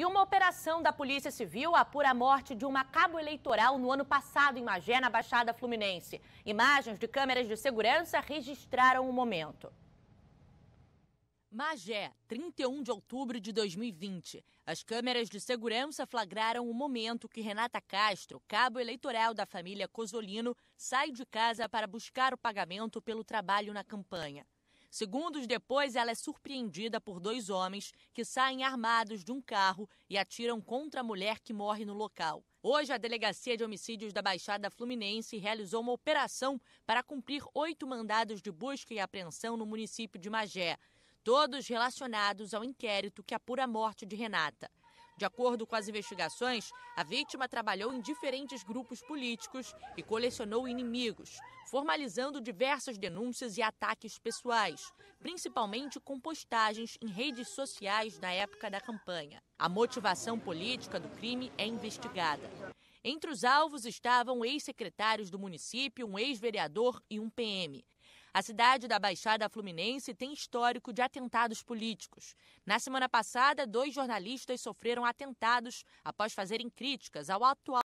E uma operação da Polícia Civil apura a morte de uma cabo eleitoral no ano passado em Magé, na Baixada Fluminense. Imagens de câmeras de segurança registraram o momento. Magé, 31 de outubro de 2020. As câmeras de segurança flagraram o momento que Renata Castro, cabo eleitoral da família Cosolino, sai de casa para buscar o pagamento pelo trabalho na campanha. Segundos depois, ela é surpreendida por dois homens que saem armados de um carro e atiram contra a mulher que morre no local. Hoje, a Delegacia de Homicídios da Baixada Fluminense realizou uma operação para cumprir oito mandados de busca e apreensão no município de Magé, todos relacionados ao inquérito que apura a morte de Renata. De acordo com as investigações, a vítima trabalhou em diferentes grupos políticos e colecionou inimigos, formalizando diversas denúncias e ataques pessoais, principalmente com postagens em redes sociais na época da campanha. A motivação política do crime é investigada. Entre os alvos estavam ex-secretários do município, um ex-vereador e um PM. A cidade da Baixada Fluminense tem histórico de atentados políticos. Na semana passada, dois jornalistas sofreram atentados após fazerem críticas ao atual